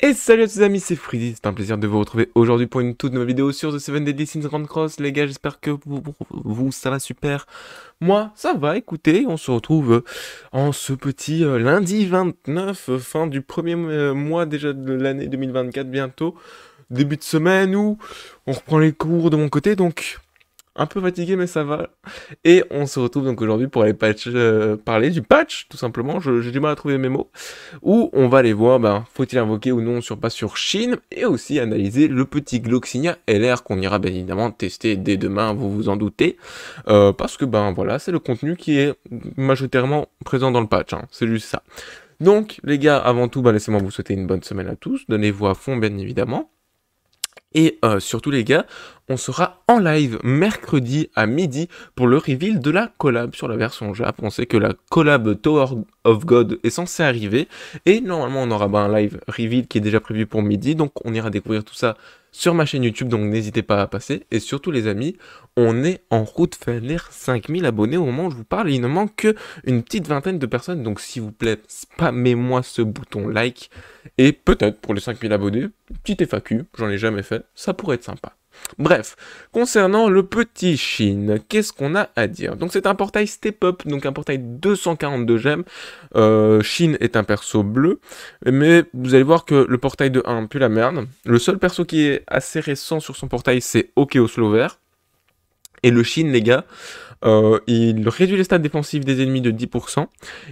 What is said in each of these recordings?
Et salut à tous les amis, c'est Freezy, c'est un plaisir de vous retrouver aujourd'hui pour une toute nouvelle vidéo sur The Seven Deadly Sins Grand Cross. Les gars, j'espère que vous, vous, ça va super. Moi, ça va, écoutez, on se retrouve en ce petit euh, lundi 29, euh, fin du premier euh, mois déjà de l'année 2024 bientôt. Début de semaine où on reprend les cours de mon côté, donc un peu fatigué, mais ça va. Et on se retrouve donc aujourd'hui pour aller euh, parler du patch, tout simplement. J'ai du mal à trouver mes mots. Où on va aller voir, ben, faut-il invoquer ou non sur pas sur Chine, et aussi analyser le petit Gloxinia LR qu'on ira bien évidemment tester dès demain, vous vous en doutez, euh, parce que ben voilà, c'est le contenu qui est majoritairement présent dans le patch. Hein. C'est juste ça. Donc les gars, avant tout, ben, laissez-moi vous souhaiter une bonne semaine à tous. Donnez-vous à fond, bien évidemment. Et euh, surtout les gars, on sera en live mercredi à midi pour le reveal de la collab sur la version Jap. On sait que la collab Tower of God est censée arriver et normalement on aura ben, un live reveal qui est déjà prévu pour midi, donc on ira découvrir tout ça sur ma chaîne YouTube, donc n'hésitez pas à passer. Et surtout les amis, on est en route vers les 5000 abonnés au moment où je vous parle. Il ne manque que une petite vingtaine de personnes, donc s'il vous plaît, spammez-moi ce bouton like. Et peut-être pour les 5000 abonnés, petite FAQ, j'en ai jamais fait, ça pourrait être sympa. Bref, concernant le petit Shin, qu'est-ce qu'on a à dire Donc c'est un portail step-up, donc un portail 242 gemmes. Shin euh, est un perso bleu, mais vous allez voir que le portail de 1 plus la merde. Le seul perso qui est assez récent sur son portail, c'est Okeoslo vert. Et le Shin, les gars, euh, il réduit les stats défensives des ennemis de 10%.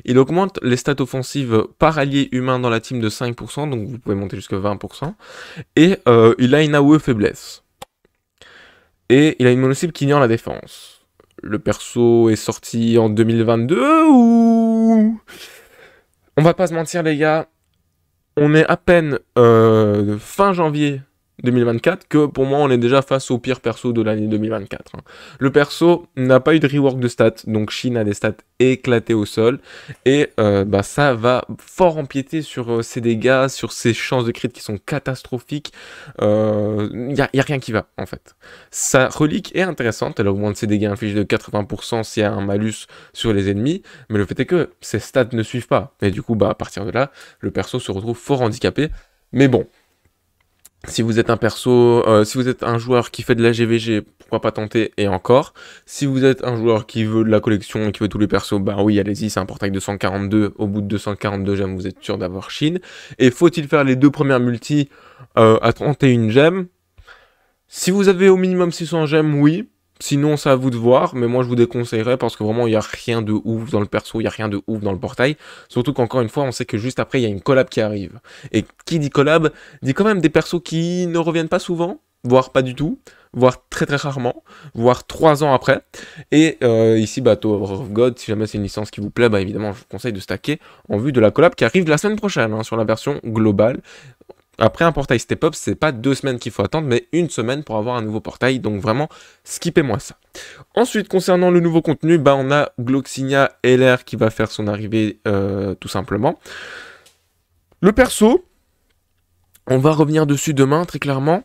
Il augmente les stats offensives par allié humain dans la team de 5%, donc vous pouvez monter jusqu'à 20%. Et euh, il a une AOE faiblesse. Et il a une mono qui ignore la défense. Le perso est sorti en 2022 ou... On va pas se mentir les gars, on est à peine euh, fin janvier 2024 que pour moi on est déjà face au pire perso de l'année 2024. Hein. Le perso n'a pas eu de rework de stats, donc Chine a des stats éclatées au sol et euh, bah, ça va fort empiéter sur euh, ses dégâts, sur ses chances de crit qui sont catastrophiques. Il euh, n'y a, rien qui va en fait. Sa relique est intéressante, elle augmente ses dégâts infligés de 80% s'il y a un malus sur les ennemis, mais le fait est que ses stats ne suivent pas et du coup bah, à partir de là le perso se retrouve fort handicapé. Mais bon, si vous êtes un perso, euh, si vous êtes un joueur qui fait de la GVG, pourquoi pas tenter et encore. Si vous êtes un joueur qui veut de la collection et qui veut tous les persos, bah oui, allez-y, c'est un portail 242. Au bout de 242 gemmes, vous êtes sûr d'avoir Chine. Et faut-il faire les deux premières multi euh, à 31 gemmes Si vous avez au minimum 600 gemmes, oui. Sinon, c'est à vous de voir, mais moi je vous déconseillerais parce que vraiment il n'y a rien de ouf dans le perso, il n'y a rien de ouf dans le portail. Surtout qu'encore une fois, on sait que juste après il y a une collab qui arrive. Et qui dit collab dit quand même des persos qui ne reviennent pas souvent, voire pas du tout, voire très très rarement, voire trois ans après. Et euh, ici, bateau of God, si jamais c'est une licence qui vous plaît, bah, évidemment je vous conseille de stacker en vue de la collab qui arrive la semaine prochaine hein, sur la version globale. Après un portail step-up, c'est pas deux semaines qu'il faut attendre, mais une semaine pour avoir un nouveau portail. Donc vraiment, skippez-moi ça. Ensuite, concernant le nouveau contenu, bah on a Gloxinia LR qui va faire son arrivée euh, tout simplement. Le perso, on va revenir dessus demain, très clairement.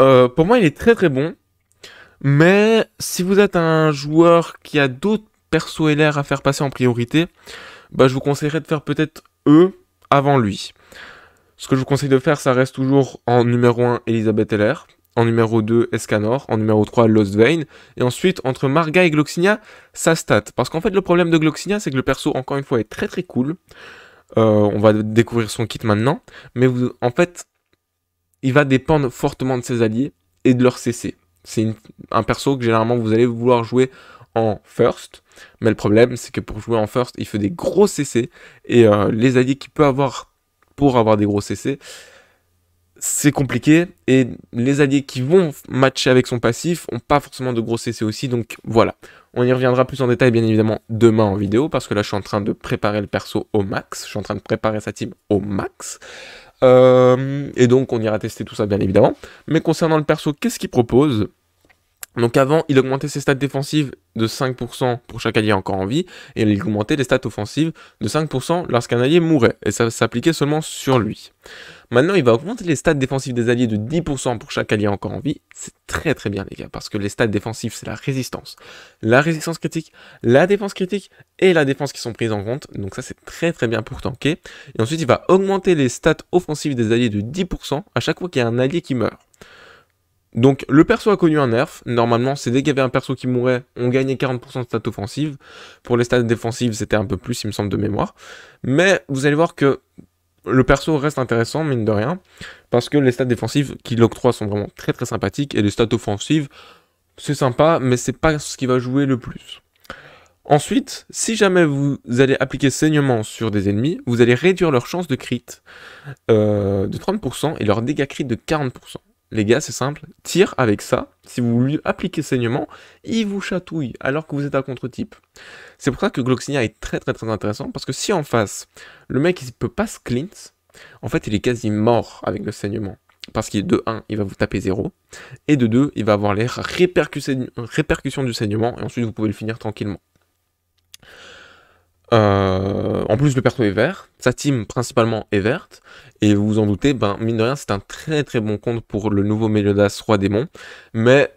Euh, pour moi, il est très très bon. Mais si vous êtes un joueur qui a d'autres persos LR à faire passer en priorité, bah, je vous conseillerais de faire peut-être eux avant lui. Ce que je vous conseille de faire, ça reste toujours en numéro 1 Elisabeth Heller, en numéro 2 Escanor, en numéro 3 Lost Vein, et ensuite entre Marga et Gloxinia, ça stat. Parce qu'en fait le problème de Gloxinia, c'est que le perso, encore une fois, est très très cool. Euh, on va découvrir son kit maintenant, mais en fait, il va dépendre fortement de ses alliés et de leur CC. C'est un perso que généralement vous allez vouloir jouer en first, mais le problème c'est que pour jouer en first, il fait des gros CC, et euh, les alliés qu'il peut avoir pour avoir des gros CC. C'est compliqué et les alliés qui vont matcher avec son passif ont pas forcément de gros CC aussi, donc voilà. On y reviendra plus en détail bien évidemment demain en vidéo parce que là je suis en train de préparer le perso au max, je suis en train de préparer sa team au max. Euh, et donc on ira tester tout ça bien évidemment. Mais concernant le perso, qu'est-ce qu'il propose donc avant, il augmentait ses stats défensives de 5% pour chaque allié encore en vie, et il augmentait les stats offensives de 5% lorsqu'un allié mourait, et ça s'appliquait seulement sur lui. Maintenant, il va augmenter les stats défensives des alliés de 10% pour chaque allié encore en vie. C'est très très bien les gars, parce que les stats défensifs, c'est la résistance, la résistance critique, la défense critique et la défense qui sont prises en compte, donc ça c'est très très bien pour tanker. Et ensuite, il va augmenter les stats offensives des alliés de 10% à chaque fois qu'il y a un allié qui meurt. Donc le perso a connu un nerf, normalement c'est dès qu'il y avait un perso qui mourait, on gagnait 40% de stats offensives, pour les stats défensives c'était un peu plus il me semble de mémoire, mais vous allez voir que le perso reste intéressant mine de rien, parce que les stats défensives qui l'octroient sont vraiment très très sympathiques, et les stats offensives c'est sympa, mais c'est pas ce qui va jouer le plus. Ensuite, si jamais vous allez appliquer saignement sur des ennemis, vous allez réduire leur chance de crit euh, de 30% et leur dégâts crit de 40% les gars, c'est simple, tire avec ça. Si vous lui appliquez saignement, il vous chatouille alors que vous êtes à contre-type. C'est pour ça que Gloxinia est très très très intéressant parce que si en face, le mec il peut pas se cleanse, en fait il est quasi mort avec le saignement. Parce qu'il de 1, il va vous taper 0, et de 2, il va avoir les répercussions du saignement, et ensuite vous pouvez le finir tranquillement. Euh, en plus, le perso est vert, sa team principalement est verte, et vous vous en doutez, ben, mine de rien, c'est un très très bon compte pour le nouveau Meliodas Roi Démon, mais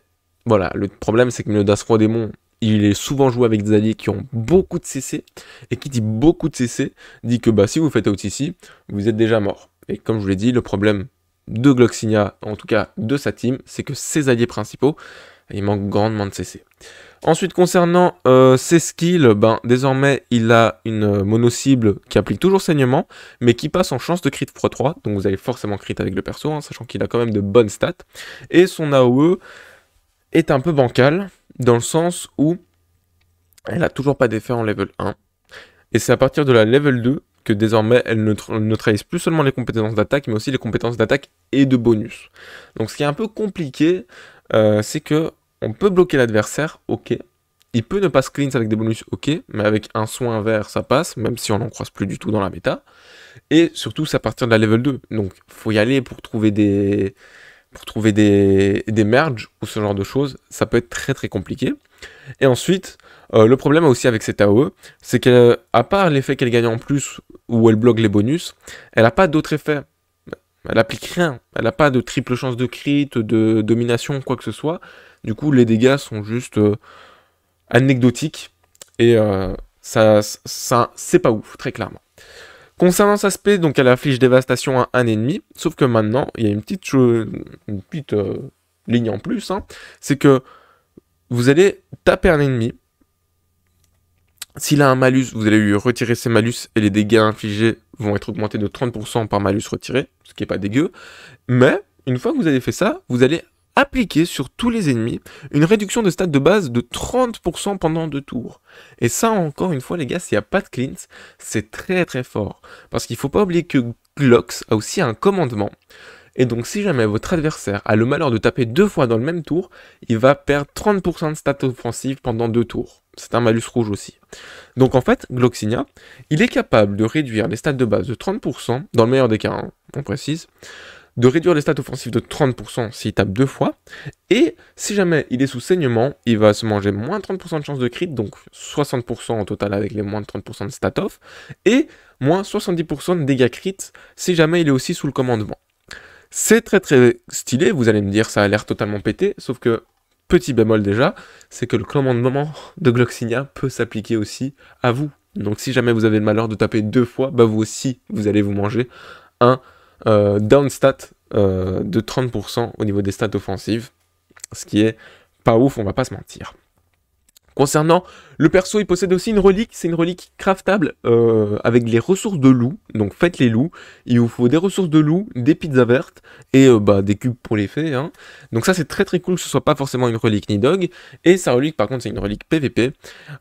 voilà, le problème c'est que Meliodas Roi Démon, il est souvent joué avec des alliés qui ont beaucoup de CC, et qui dit beaucoup de CC, dit que bah, si vous faites out ici, vous êtes déjà mort. Et comme je vous l'ai dit, le problème de Gloxinia, en tout cas de sa team, c'est que ses alliés principaux, il manque grandement de CC. Ensuite, concernant euh, ses skills, ben, désormais, il a une euh, mono-cible qui applique toujours saignement, mais qui passe en chance de crit x 3, donc vous allez forcément crit avec le perso, hein, sachant qu'il a quand même de bonnes stats. Et son AOE est un peu bancal, dans le sens où elle a toujours pas d'effet en level 1. Et c'est à partir de la level 2 que désormais elle ne, plus seulement les compétences d'attaque, mais aussi les compétences d'attaque et de bonus. Donc ce qui est un peu compliqué, euh, c'est que on peut bloquer l'adversaire, ok. Il peut ne pas se cleanse avec des bonus, ok, mais avec un soin vert, ça passe, même si on n'en croise plus du tout dans la méta. Et surtout, ça à partir de la level 2. Donc, faut y aller pour trouver des, pour trouver des, des merges ou ce genre de choses. Ça peut être très très compliqué. Et ensuite, euh, le problème aussi avec cette AOE, c'est qu'à part l'effet qu'elle gagne en plus où elle bloque les bonus, elle n'a pas d'autres effets. Elle n'applique rien. Elle n'a pas de triple chance de crit, de domination, quoi que ce soit. Du coup, les dégâts sont juste euh, anecdotiques et euh, ça, ça c'est pas ouf, très clairement. Concernant cet aspect, donc elle afflige dévastation à un ennemi, sauf que maintenant, il y a une petite, une petite euh, ligne en plus, hein, c'est que vous allez taper un ennemi, s'il a un malus, vous allez lui retirer ses malus et les dégâts infligés vont être augmentés de 30% par malus retiré, ce qui n'est pas dégueu. Mais une fois que vous avez fait ça, vous allez appliquer sur tous les ennemis une réduction de stats de base de 30% pendant deux tours. Et ça, encore une fois, les gars, s'il n'y a pas de cleans, c'est très très fort. Parce qu'il ne faut pas oublier que Glox a aussi un commandement. Et donc, si jamais votre adversaire a le malheur de taper deux fois dans le même tour, il va perdre 30% de stats offensives pendant deux tours. C'est un malus rouge aussi. Donc, en fait, Gloxinia, il est capable de réduire les stats de base de 30%, dans le meilleur des cas, hein, on précise, de réduire les stats offensives de 30% s'il tape deux fois. Et si jamais il est sous saignement, il va se manger moins 30% de chance de crit, donc 60% en total avec les moins de 30% de stat off, et moins 70% de dégâts crit si jamais il est aussi sous le commandement. C'est très très stylé, vous allez me dire ça a l'air totalement pété, sauf que petit bémol déjà, c'est que le commandement de Gloxinia peut s'appliquer aussi à vous. Donc si jamais vous avez le malheur de taper deux fois, bah vous aussi, vous allez vous manger un euh, downstat euh, de 30% au niveau des stats offensives, ce qui est pas ouf, on va pas se mentir. Concernant le perso, il possède aussi une relique, c'est une relique craftable euh, avec les ressources de loup, donc faites les loups, il vous faut des ressources de loups, des pizzas vertes et euh, bah, des cubes pour les fées. Hein. Donc ça c'est très très cool que ce soit pas forcément une relique ni dog, et sa relique par contre c'est une relique PVP.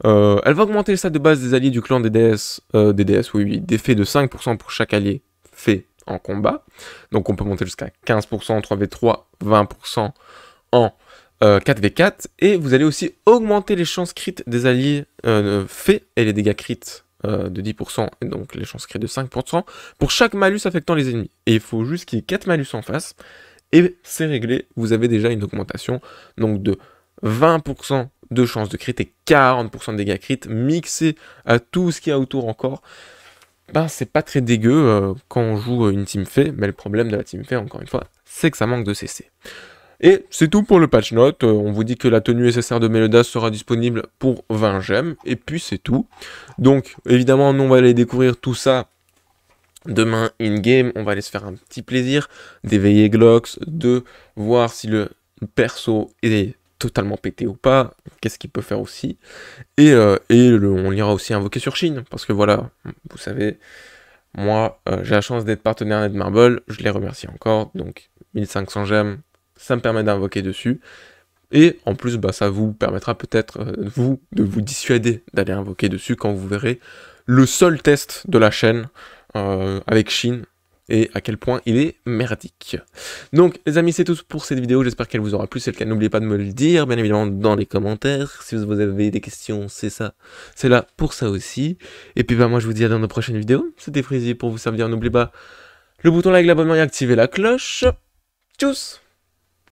elle va augmenter le stade de base des alliés du clan des DS, des DS oui, oui, des fées de 5% pour chaque allié fait en combat. Donc on peut monter jusqu'à 15% en 3v3, 20% en 4v4. Euh, et vous allez aussi augmenter les chances crit des alliés euh, faits et les dégâts crit euh, de 10%, et donc les chances crit de 5%, pour chaque malus affectant les ennemis. Et il faut juste qu'il y ait 4 malus en face. Et c'est réglé, vous avez déjà une augmentation donc de 20% de chances de crit et 40% de dégâts crit mixés à tout ce qu'il y a autour encore ben, c'est pas très dégueu euh, quand on joue euh, une team fée, mais le problème de la team fée, encore une fois, c'est que ça manque de CC. Et c'est tout pour le patch note, euh, on vous dit que la tenue SSR de Melodas sera disponible pour 20 gemmes, et puis c'est tout. Donc évidemment, nous on va aller découvrir tout ça demain in-game, on va aller se faire un petit plaisir d'éveiller Glocks, de voir si le perso est totalement pété ou pas, qu'est-ce qu'il peut faire aussi. Et, euh, et on ira aussi invoquer sur Chine, parce que voilà, vous savez, moi euh, j'ai la chance d'être partenaire Net Marble, je les remercie encore, donc 1500 gemmes, ça me permet d'invoquer dessus. Et en plus, bah, ça vous permettra peut-être, euh, vous, de vous dissuader d'aller invoquer dessus quand vous verrez le seul test de la chaîne avec Chine et à quel point il est merdique. Donc les amis, c'est tout pour cette vidéo, j'espère qu'elle vous aura plu, c'est le cas, n'oubliez pas de me le dire, bien évidemment, dans les commentaires, si vous avez des questions, c'est ça, c'est là pour ça aussi, et puis bah moi je vous dis à dans nos prochaines vidéos, c'était Freezy pour vous servir, n'oubliez pas le bouton like, l'abonnement et activer la cloche, tchuss